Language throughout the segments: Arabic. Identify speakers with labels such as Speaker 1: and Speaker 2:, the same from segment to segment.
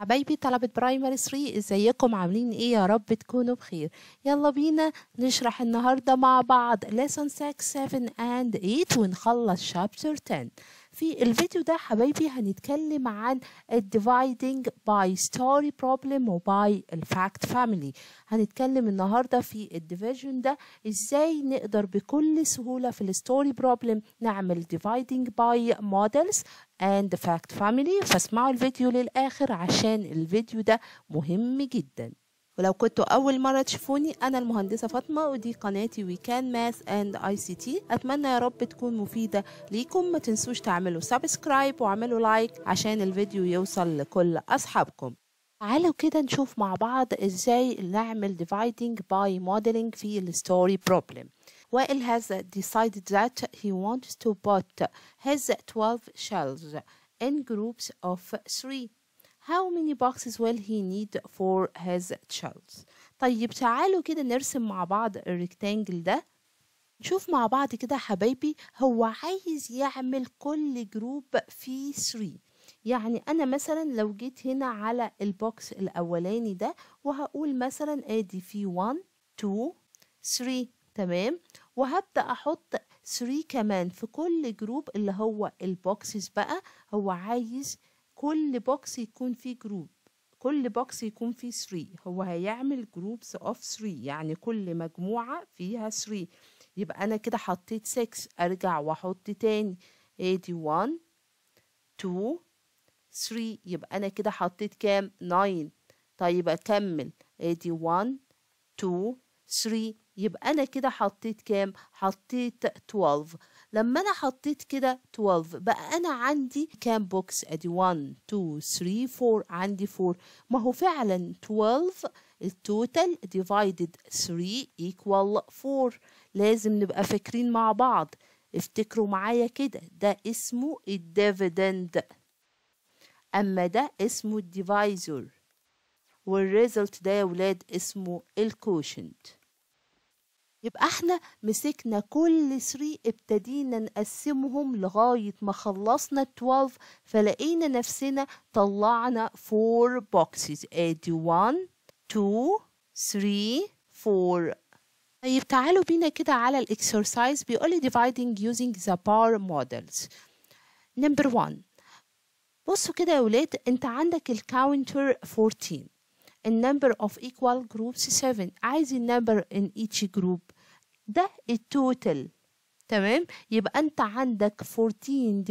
Speaker 1: حبايبي طلبة برايمري 3 ازيكم عاملين ايه يا رب تكونوا بخير يلا بينا نشرح النهاردة مع بعض lesson 6 7 and 8 ونخلص chapter 10 في الفيديو ده حبايبي هنتكلم عن dividing by story problem و by الفاكت family هنتكلم النهاردة في الديفيجن ده ازاي نقدر بكل سهولة في الستوري بروبلم نعمل dividing by models and fact family فاسمعوا الفيديو للآخر عشان الفيديو ده مهم جدا ولو كنتوا أول مرة تشوفوني أنا المهندسة فاطمة ودي قناتي We Can أند آي سي تي أتمنى يا رب تكون مفيدة ليكم ما تنسوش تعملوا سبسكرايب وعملوا لايك عشان الفيديو يوصل لكل أصحابكم تعالوا كده نشوف مع بعض ازاي نعمل dividing by modeling في الستوري problem Wael has decided that he wants to put his 12 shells in groups of three. How many boxes will he need for his shells? طيب تعالوا كده نرسم مع بعض الريكتانجل ده نشوف مع بعض كده حبايبي هو عايز يعمل كل جروب في 3 يعني انا مثلا لو جيت هنا على البوكس الاولاني ده وهقول مثلا ادي في 1 2 3 تمام وهبدأ أحط 3 كمان في كل جروب اللي هو البوكسز بقى هو عايز كل بوكس يكون فيه جروب كل بوكس يكون فيه 3 هو هيعمل جروبس اوف 3 يعني كل مجموعة فيها 3 يبقى أنا كده حطيت 6 أرجع وأحط تاني ادي 1 2 3 يبقى أنا كده حطيت كام 9 طيب أكمل ادي 1 2 3 يبقى انا كده حطيت كام حطيت 12 لما انا حطيت كده 12 بقى انا عندي كام بوكس ادي 1 2 3 4 عندي 4 ما هو فعلا 12 التوتال ديفايدد 3 إيكوال 4 لازم نبقى فاكرين مع بعض افتكروا معايا كده ده اسمه الديفيدند اما ده اسمه الديفايزر والريزلت ده يا ولاد اسمه الكوشنت يبقى احنا مسكنا كل 3 ابتدينا نقسمهم لغاية ما خلصنا 12 فلقينا نفسنا طلعنا 4 boxes ادي 1 2 3 4 طيب تعالوا بينا كده على الاكسرسايز بيقول لي dividing using the power models نمبر 1 بصوا كده يا ولاد انت عندك الكاونتر 14 a number of equal groups 7 عايز number in each group ده التوتال تمام يبقى انت عندك 14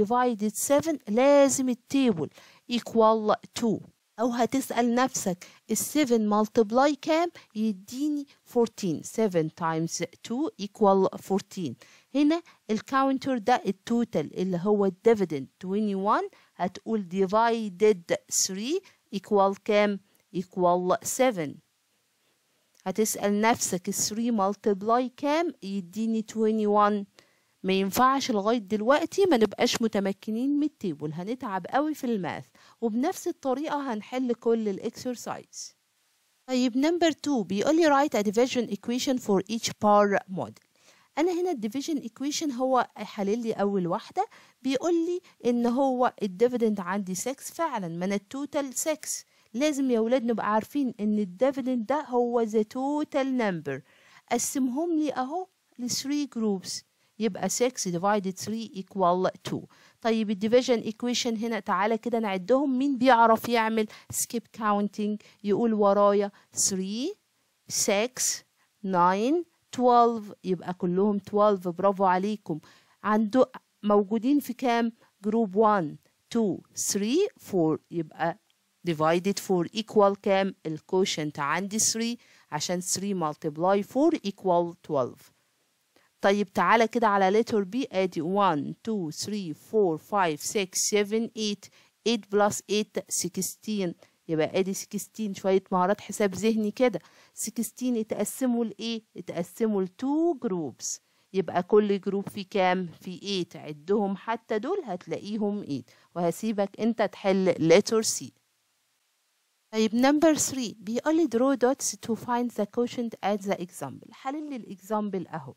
Speaker 1: divided 7 لازم التيبل equal 2 او هتسأل نفسك ال 7 multiply كام يديني 14 7 times 2 equal 14 هنا الكاونتر ده التوتال اللي هو الديفيدند 21 هتقول divided 3 equal كام equal 7 هتسأل نفسك 3 multiply كام يديني 21 ما ينفعش لغاية دلوقتي ما نبقاش متمكنين من التيبل هنتعب قوي في الماث وبنفس الطريقة هنحل كل الاكسرسايز طيب نمبر 2 بيقولي write a division equation for each power model انا هنا الديفيجن ايكويشن هو حلل لي اول واحده بيقول لي ان هو الديفيدند عندي 6 فعلا من التوتال 6 لازم يا ولاد نبقى عارفين ان الديفيدند ده هو ذا توتال نمبر قسمهم لي اهو ل 3 جروبس يبقى 6 divided 3 ايكوال 2 طيب الديفيجن equation هنا تعالى كده نعدهم مين بيعرف يعمل skip counting يقول ورايا 3 6 9 12 يبقى كلهم 12 برافو عليكم عنده موجودين في كام جروب 1 2 3 4 يبقى divided for equal كام الكوشنت عندي 3 عشان 3 multiply 4 equal 12 طيب تعالى كده على letter B ادي 1 2 3 4 5 6 7 8 8 plus 8 16 يبقى ادي 16 شوية مهارات حساب ذهني كده 16 اتقسموا لايه؟ اتقسموا ل 2 جروبس يبقى كل جروب فيه كام؟ فيه 8 عدهم حتى دول هتلاقيهم 8 وهسيبك انت تحل letter C طيب نمبر 3 بيقول لي draw dots to find the quotient ات ذا example حلل الاكزامبل اهو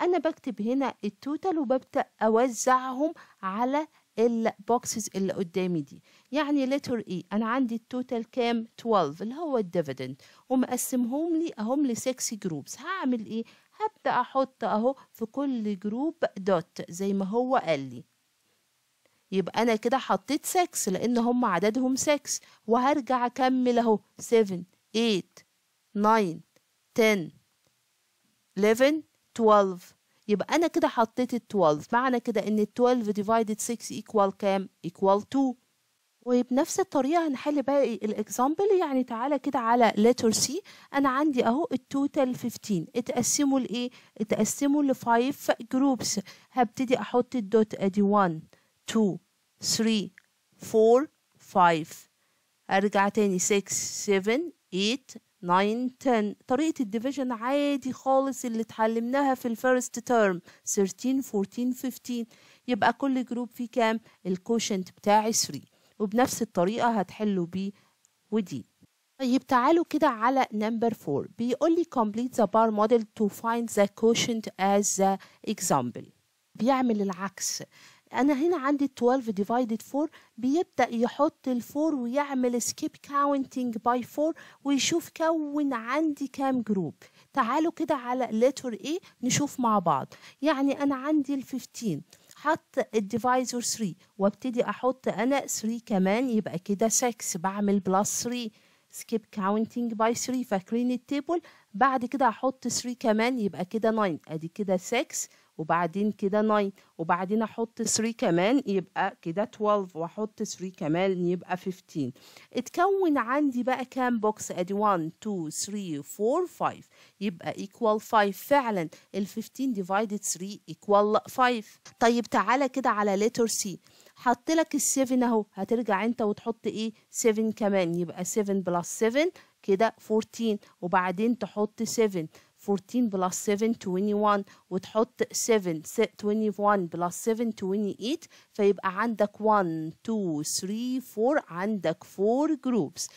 Speaker 1: انا بكتب هنا التوتال وببدا اوزعهم على البوكسز اللي قدامي دي يعني لتر اي e، انا عندي التوتال كام 12 اللي هو الديفيدند ومقسمهم لي اهم ل 6 جروبس هعمل ايه هبدا احط اهو في كل جروب دوت زي ما هو قال لي يبقى انا كده حطيت 6 لان هم عددهم 6 وهرجع اكمل اهو 7 8 9 10 11 12 يبقى انا كده حطيت ال 12 معنى كده ان ال 12 divided 6 equal كام equal 2 وبنفس الطريقة هنحل باقي الاكزامبل يعني تعالى كده على letter C أنا عندي أهو التوتال 15 اتقسموا لإيه؟ اتقسموا ل 5 جروبس هبتدي أحط الدوت أدي 1 2 3 4 5 ارجع تاني 6 7 8 9 10 طريقة الديفيجن عادي خالص اللي اتعلمناها في الفيرست تيرم 13 14 15 يبقى كل جروب فيه كام الكوشنت بتاعي 3 وبنفس الطريقة هتحلوا بيه ودي طيب تعالوا كده على نمبر 4 بيقول لي complete the bar model to find the quotient as the example بيعمل العكس انا هنا عندي 12 ديفايدد 4 بيبدا يحط ال4 ويعمل سكيب كاونتنج باي 4 ويشوف كون عندي كام جروب تعالوا كده على ليتر A نشوف مع بعض يعني انا عندي ال 15 حط الديفايزر 3 وابتدي احط انا 3 كمان يبقى كده 6 بعمل بلس 3 سكيب كاونتنج باي 3 فاكرين التيبل بعد كده احط 3 كمان يبقى كده 9 ادي كده 6 وبعدين كده 9 وبعدين احط 3 كمان يبقى كده 12 واحط 3 كمان يبقى 15 اتكون عندي بقى كام بوكس ادي 1 2 3 4 5 يبقى equal 5 فعلا ال 15 divided 3 equal 5 طيب تعالى كده على letter C حط لك ال 7 اهو هترجع انت وتحط ايه 7 كمان يبقى 7 بلس 7 كده 14 وبعدين تحط 7 14 بلس 7 21 وتحط 7 21 بلس 7 28 فيبقى عندك 1 2 3 4 عندك 4 جروبس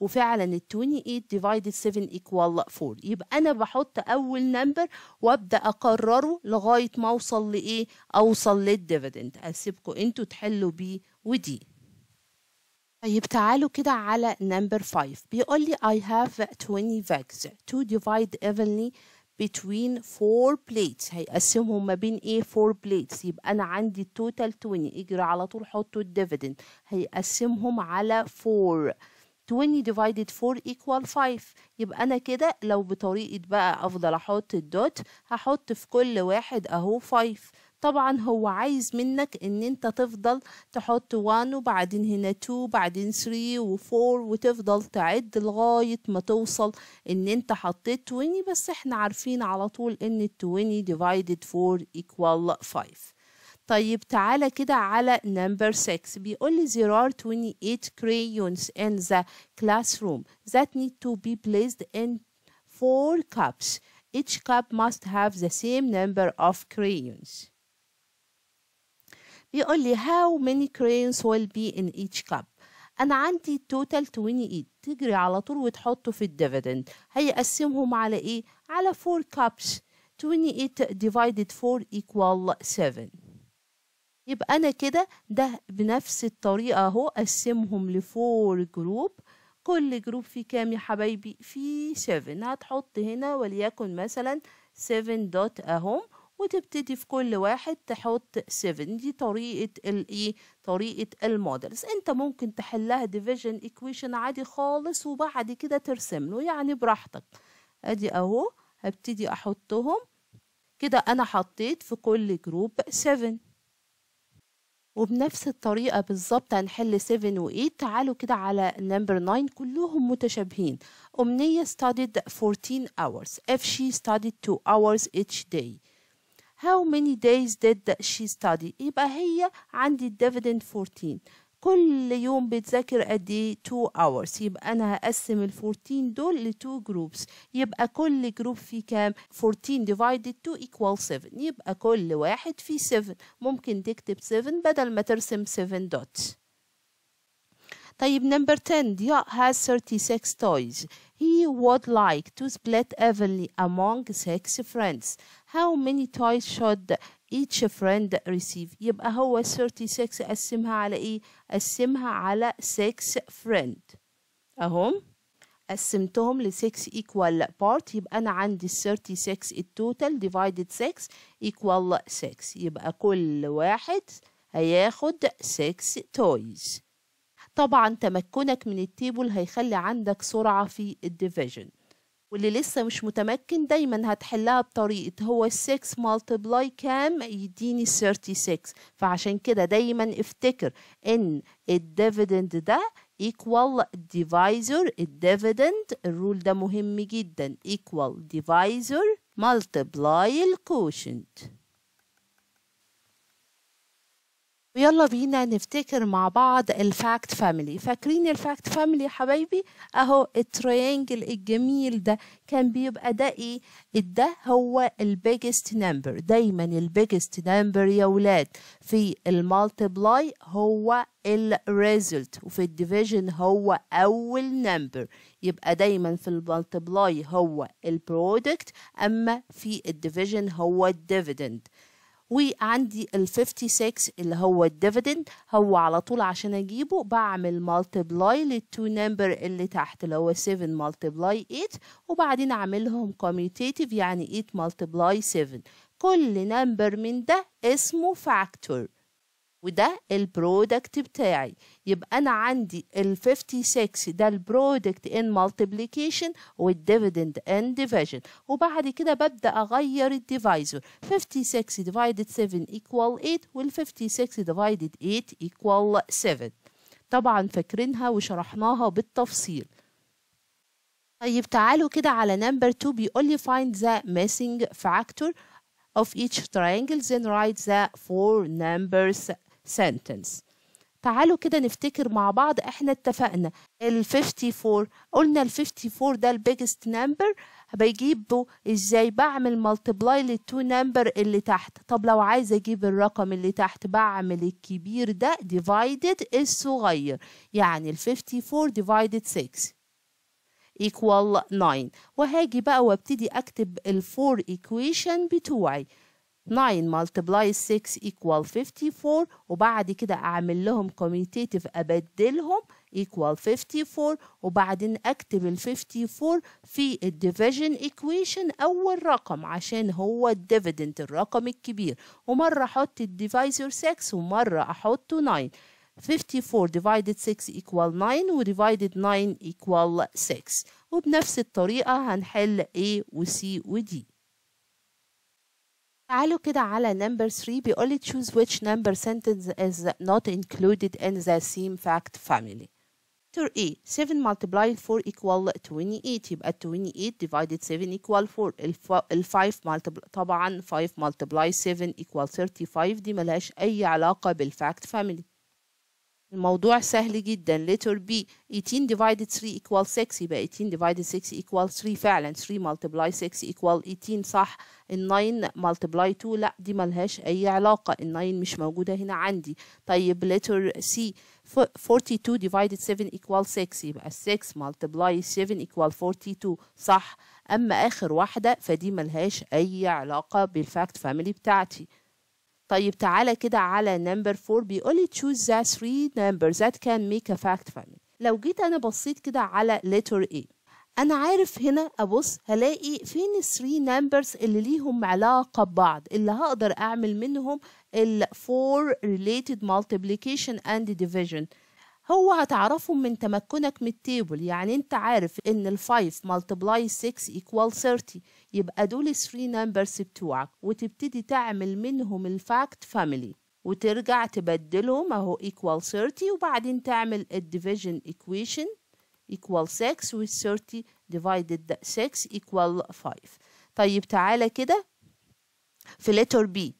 Speaker 1: وفعلا ال 28 divided 7 equal 4 يبقى انا بحط اول نمبر وابدا أقرره لغايه ما اوصل لايه اوصل للديفيدند اسيبكم انتوا تحلوا بيه ودي طيب تعالوا كده على number 5 بيقول لي I have 20 bags to divide evenly between 4 plates هيقسمهم ما بين ايه 4 plates يبقى انا عندي total 20 اجري على طول حطوا الديفيدند هيقسمهم على 4 20 divided 4 equal 5 يبقى انا كده لو بطريقه بقى افضل احط الدوت هحط في كل واحد اهو 5 طبعا هو عايز منك ان انت تفضل تحط 1 وبعدين هنا 2 وبعدين 3 و4 وتفضل تعد لغاية ما توصل ان انت حطيت 20 بس احنا عارفين على طول ان 20 divided 4 equal 5 طيب تعالى كده على number 6 بيقول لي there are 28 crayons in the classroom that need to be placed in 4 cups each cup must have the same number of crayons يقول لي how many cranes will be in each cup انا عندي التوتال 28 تجري على طول وتحطه في الديفيدند هيقسمهم على ايه على 4 cups 28 divided 4 equal 7 يبقى انا كده ده بنفس الطريقه اهو قسمهم ل 4 جروب كل جروب فيه كام يا حبايبي فيه 7 هتحط هنا وليكن مثلا 7 دوت اهم وتبتدي في كل واحد تحط 7 دي طريقة الايه e، طريقة المودلز انت ممكن تحلها ديفيجن ايكويشن عادي خالص وبعد كده ترسم له يعني براحتك ادي اهو هبتدي احطهم كده انا حطيت في كل جروب 7 وبنفس الطريقة بالظبط هنحل 7 و 8 تعالوا كده على نمبر 9 كلهم متشابهين أمنية studied 14 hours if she studied 2 hours each day How many days did she study يبقى هي عندي الديفيدند 14 كل يوم بتذاكر قد ايه 2 hours يبقى انا هقسم ال 14 دول ل 2 groups يبقى كل جروب فيه كام 14 divided 2 equal 7 يبقى كل واحد فيه 7 ممكن تكتب 7 بدل ما ترسم 7 dots طيب نمبر 10 ضياء has 36 toys he would like to split evenly among six friends how many toys should each friend receive يبقى هو 36 قسمها على ايه قسمها على 6 friend اهم قسمتهم ل 6 equal part يبقى انا عندي 36 التوتال divided 6 equal 6 يبقى كل واحد هياخد 6 toys طبعا تمكنك من التيبل هيخلي عندك سرعة في الديفيجن واللي لسه مش متمكن دايما هتحلها بطريقة هو 6 multiply كام يديني 36 فعشان كده دايما افتكر ان الديفيدند ده equal divisor الديفيدند الرول ده مهم جدا equal divisor multiply الكوشنت ويلا بينا نفتكر مع بعض الفاكت فاميلي فاكرين الفاكت فاميلي حبايبي اهو التريانجل الجميل ده كان بيبقى ده ايه ده هو البيجست نمبر دايما البيجست نمبر يا ولاد في المالتبلاي هو الريزلت وفي الديفيجن هو اول نمبر يبقى دايما في المالتبلاي هو البرودكت اما في الديفيجن هو الديفيدند وعندي ال 56 اللي هو الديفيدند هو على طول عشان اجيبه بعمل مالتبلاي للتو نمبر اللي تحت اللي هو 7 مالتبلاي 8 وبعدين اعملهم كوميوتيتيف يعني 8 مالتبلاي 7 كل نمبر من ده اسمه فاكتور وده البرودكت بتاعي يبقى انا عندي ال 56 ده البرودكت ان مالتيبليكيشن والديفيدند ان ديفيجن وبعد كده ببدا اغير الديفايزور 56 divided 7 equal 8 وال 56 divided 8 equal 7 طبعا فاكرينها وشرحناها بالتفصيل طيب تعالوا كده على نمبر 2 بيقول لي find the missing factor of each triangle then write the four numbers sentence تعالوا كده نفتكر مع بعض احنا اتفقنا ال 54 قلنا ال 54 ده البيجست نمبر بيجيبه ازاي بعمل ملتبلاي للتو نمبر اللي تحت طب لو عايز اجيب الرقم اللي تحت بعمل الكبير ده ديفايدد الصغير يعني ال 54 ديفايدد 6 equal 9 وهاجي بقى وابتدي اكتب ال 4 equation بتوعي 9 multiply 6 equal 54 وبعد كده أعمل لهم commutative أبدلهم equal 54 وبعدين أكتب ال 54 في ال division equation أول رقم عشان هو dividend الرقم الكبير ومرة أحط divisor 6 ومرة أحط 9 54 divided 6 equal 9 و divided 9 equal 6 وبنفس الطريقة هنحل A و C و D تعالوا كده على number 3 بيقول لي choose which number sentence is not included in the same fact family. Answer A 7 multiplied 4 equal 28 يبقى 28 divided 7 equal 4 ال 5 multiply طبعا 5 multiply 7 equal 35 دي ملهاش أي علاقة بالفاct family الموضوع سهل جدا letter B 18 divided 3 equal 6 يبقى 18 divided 6 equal 3 فعلا 3 multiply 6 equal 18 صح ال 9 multiply 2 لا دي ملهاش أي علاقة ال 9 مش موجودة هنا عندي طيب letter C 42 divided 7 equal 6 يبقى 6 multiply 7 equal 42 صح أما آخر واحدة فدي ملهاش أي علاقة بالفاكت فاميلي بتاعتي طيب تعالى كده على نمبر 4 بيقول لي choose the three numbers that can make a fact family لو جيت انا بصيت كده على letter A انا عارف هنا ابص هلاقي فين الثري نمبرز اللي ليهم علاقه ببعض اللي هقدر اعمل منهم ال 4 related multiplication and division هو هتعرفهم من تمكنك من التيبل يعني انت عارف ان ال5 multiply 6 equal 30 يبقى دول 3 numbers بتوعك وتبتدي تعمل منهم الفاكت family وترجع تبدلهم اهو equal 30 وبعدين تعمل division equation equal 6 وال 30 divided 6 equal 5 طيب تعالى كده في letter B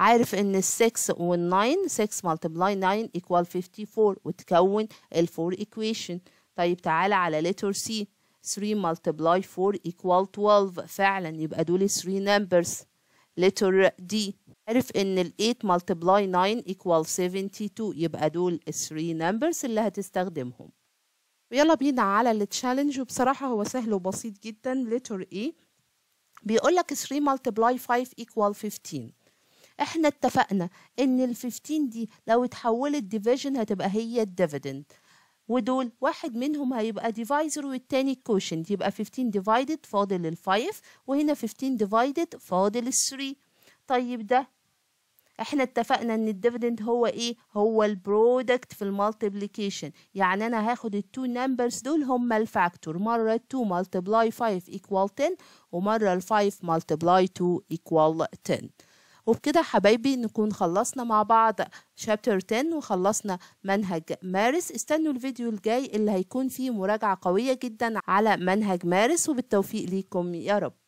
Speaker 1: عارف ان ال 6 وال 9 6 multiply 9 equal 54 وتكون ال 4 equation طيب تعالى على letter C 3 multiply 4 equal 12 فعلا يبقى دول 3 numbers letter D عارف ان ال 8 multiply 9 equal 72 يبقى دول 3 numbers اللي هتستخدمهم ويلا بينا على التشالنج وبصراحة هو سهل وبسيط جدا letter A e، بيقول لك 3 multiply 5 equal 15 احنا اتفقنا ان ال 15 دي لو اتحولت ديفيجن هتبقى هي الديفيدند ودول واحد منهم هيبقى ديفايزر والتاني كوشن يبقى 15 ديفايدد فاضل ال 5 وهنا 15 ديفايدد فاضل ال 3 طيب ده احنا اتفقنا ان الديفيدند هو ايه هو البرودكت في المالتيبليكيشن يعني انا هاخد التو نمبرز دول هما الفاكتور مره 2 مالتبلاي 5 ايكوال 10 ومره ال 5 مالتبلاي 2 ايكوال 10 وبكده حبايبي نكون خلصنا مع بعض شابتر 10 وخلصنا منهج مارس استنوا الفيديو الجاي اللي هيكون فيه مراجعة قوية جدا على منهج مارس وبالتوفيق ليكم يا رب